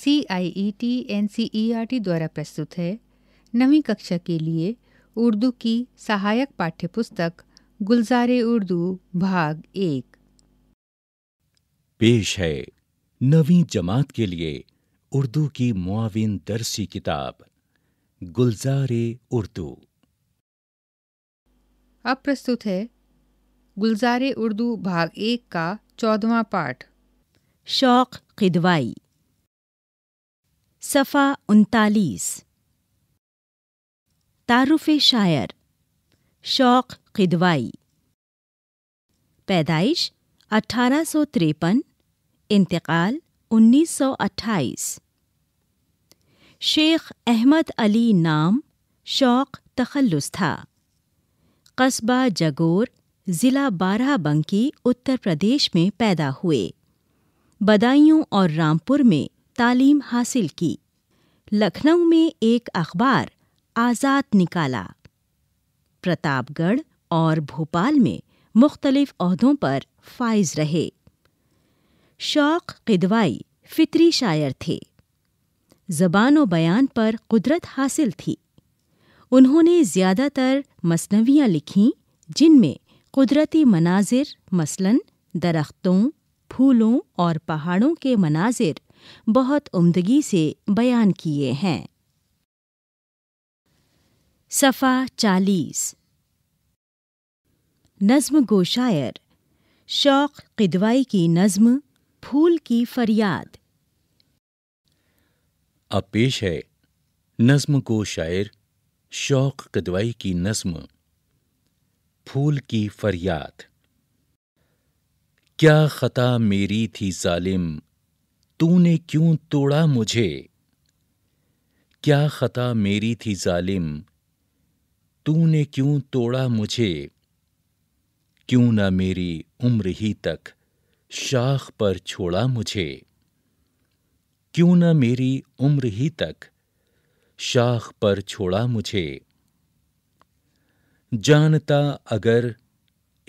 C I E T N C E R T द्वारा प्रस्तुत है नवीं कक्षा के लिए उर्दू की सहायक पाठ्यपुस्तक गुलजार उर्दू भाग एक पेश है नवीं जमात के लिए उर्दू की मुआविन दरसी किताब गुलजार उर्दू अब प्रस्तुत है गुलजार उर्दू भाग एक का चौदवा पाठ शौक खिदवाई सफ़ा उनतालीस तारुफ़ शायर शौक़ खिदवाई पैदाइश अठारह सौ तिरपन इंतकाल उन्नीस सौ अट्ठाईस शेख अहमद अली नाम शौक़ तखल्लुस था कस्बा जगोर ज़िला बारहबंकी उत्तर प्रदेश में पैदा हुए बदायूं और रामपुर में तालीम हासिल की लखनऊ में एक अखबार आज़ाद निकाला प्रतापगढ़ और भोपाल में मुख्तलिफ अहदों पर फाइज रहे शौक किदवाई फितरी शायर थे जबान व बयान पर कुदरत हासिल थी उन्होंने ज़्यादातर मसनवियाँ लिखीं जिनमें कुदरती मनाजिर मसलन दरख्तों फूलों और पहाड़ों के मनाजिर बहुत उम्दगी से बयान किए हैं सफ़ा चालीस नज्म गो शायर शौक़ किदवाई की नज्म फूल की फरियाद अब पेश है नज्म को शायर शौक़ किदवाई की नज्म फूल की फरियाद क्या ख़ता मेरी थी जालिम तूने क्यों तोड़ा मुझे क्या खता मेरी थी जालिम तूने क्यों तोड़ा मुझे क्यों ना मेरी उम्र ही तक शाख पर छोड़ा मुझे क्यों न मेरी उम्र ही तक शाख पर छोड़ा मुझे जानता अगर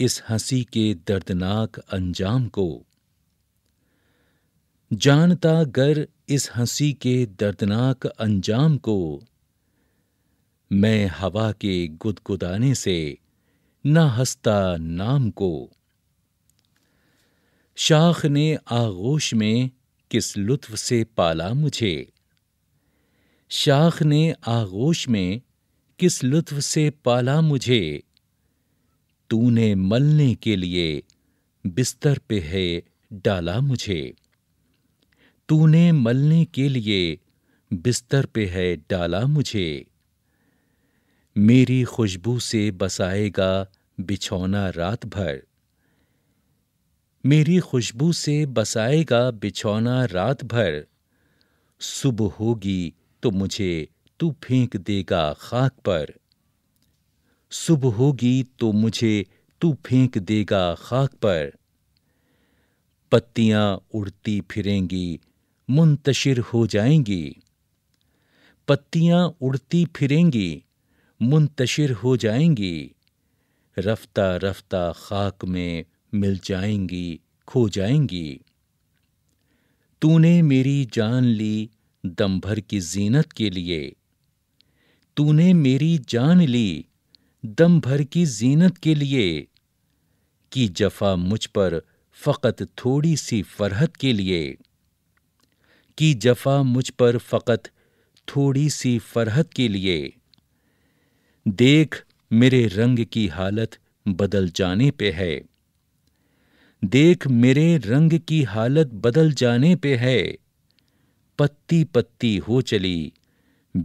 इस हंसी के दर्दनाक अंजाम को जानता गर इस हंसी के दर्दनाक अंजाम को मैं हवा के गुदगुदाने से ना हंसता नाम को शाख ने आगोश में किस लुत्फ से पाला मुझे शाख ने आगोश में किस लुत्फ से पाला मुझे तूने मलने के लिए बिस्तर पे है डाला मुझे तूने मलने के लिए बिस्तर पे है डाला मुझे मेरी खुशबू से बसाएगा बिछौना रात भर मेरी खुशबू से बसाएगा बिछौना रात भर सुबह होगी तो मुझे तू फेंक देगा खाक पर सुबह होगी तो मुझे तू फेंक देगा खाक पर पत्तियां उड़ती फिरेंगी मुंतशिर हो जाएंगी पत्तियां उड़ती फिरेंगी मुंतशिर हो जाएंगी रफ्ता रफ्ता खाक में मिल जाएंगी खो जाएंगी तूने मेरी जान ली दम भर की जीनत के लिए तूने मेरी जान ली दम भर की जीनत के लिए की जफा मुझ पर फ़कत थोड़ी सी फरहत के लिए की जफा मुझ पर फकत थोड़ी सी फरहत के लिए देख मेरे रंग की हालत बदल जाने पे है देख मेरे रंग की हालत बदल जाने पे है पत्ती पत्ती हो चली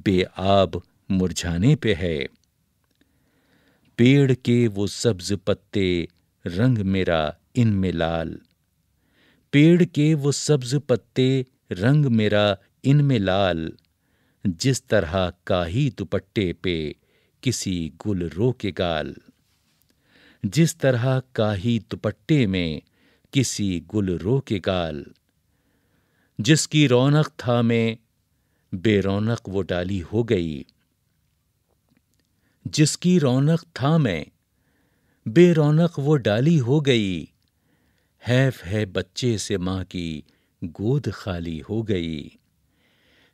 बेआब मुरझाने पे है पेड़ के वो सब्ज पत्ते रंग मेरा इनमें लाल पेड़ के वो सब्ज पत्ते रंग मेरा इनमें लाल जिस तरह काही दुपट्टे पे किसी गुल रो के गाल जिस तरह काही दुपट्टे में किसी गुल रो के गाल जिसकी रौनक था मैं बेरौनक वो डाली हो गई जिसकी रौनक था मैं बेरौनक वो डाली हो गई हैफ है बच्चे से मां की गोद खाली हो गई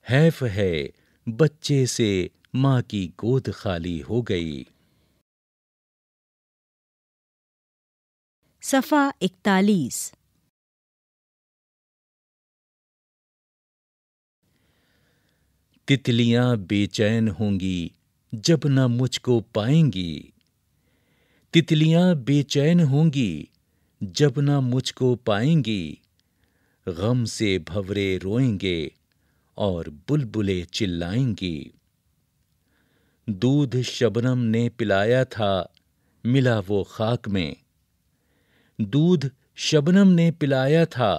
हैफ है बच्चे से मां की गोद खाली हो गई सफा इकतालीस तितलियां बेचैन होंगी जब न मुझको पाएंगी तितलियां बेचैन होंगी जब ना मुझको पाएंगी गम से भवरे रोएंगे और बुलबुलें चिल्लाएंगी दूध शबनम ने पिलाया था मिला वो खाक में दूध शबनम ने पिलाया था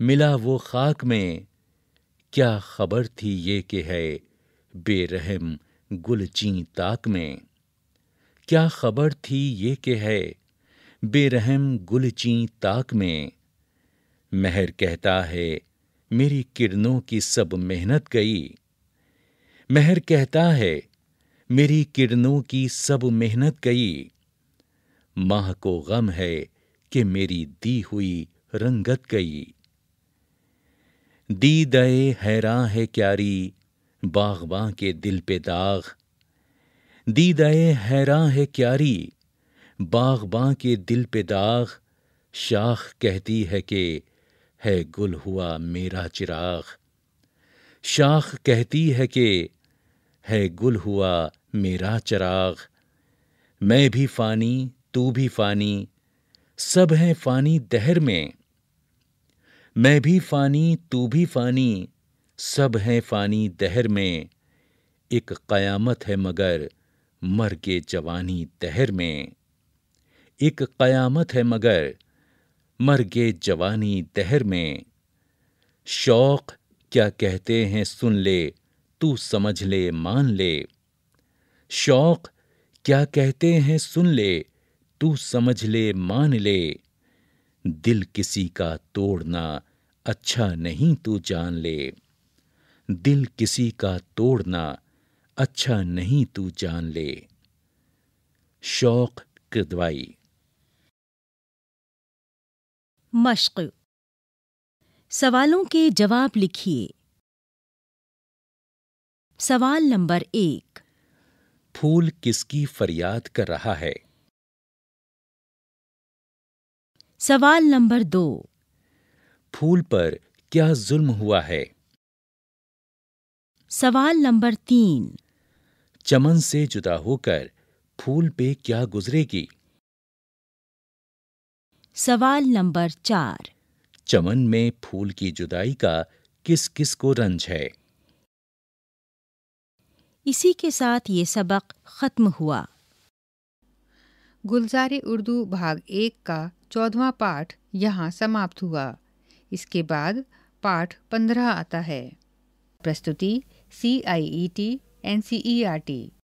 मिला वो खाक में क्या खबर थी ये कि है बेरहम गुलची ताक में क्या खबर थी ये कि है बेरहम गुलची ताक में महर कहता है मेरी किरणों की सब मेहनत गई महर कहता है मेरी किरणों की सब मेहनत गई माह को गम है कि मेरी दी हुई रंगत गई दी दए हैरां है क्यारी बागबा के दिल पे दाग दी दए हैरां है क्यारी बागबा के दिल पे दाग शाख कहती है कि है गुल हुआ मेरा चिराग शाख कहती है कि है गुल हुआ मेरा चिराग मैं भी फानी तू भी फानी सब हैं फानी दहर में मैं भी फानी तू भी फानी सब हैं फानी दहर में एक कयामत है मगर मर के जवानी दहर में एक कयामत है मगर मर गए जवानी दहर में शौक क्या कहते हैं सुन ले तू समझ ले मान ले शौक क्या कहते हैं सुन ले तू समझ ले मान ले दिल किसी का तोड़ना अच्छा नहीं तू जान ले दिल किसी का तोड़ना अच्छा नहीं तू जान ले शौक कृदवाई मश्क सवालों के जवाब लिखिए सवाल नंबर एक फूल किसकी फरियाद कर रहा है सवाल नंबर दो फूल पर क्या जुल्म हुआ है सवाल नंबर तीन चमन से जुदा होकर फूल पे क्या गुजरेगी सवाल नंबर चार चमन में फूल की जुदाई का किस किस को रंज है इसी के साथ ये सबक ख़त्म हुआ गुलजार उर्दू भाग एक का चौदवा पाठ यहाँ समाप्त हुआ इसके बाद पाठ पंद्रह आता है प्रस्तुति C I E T N C E R T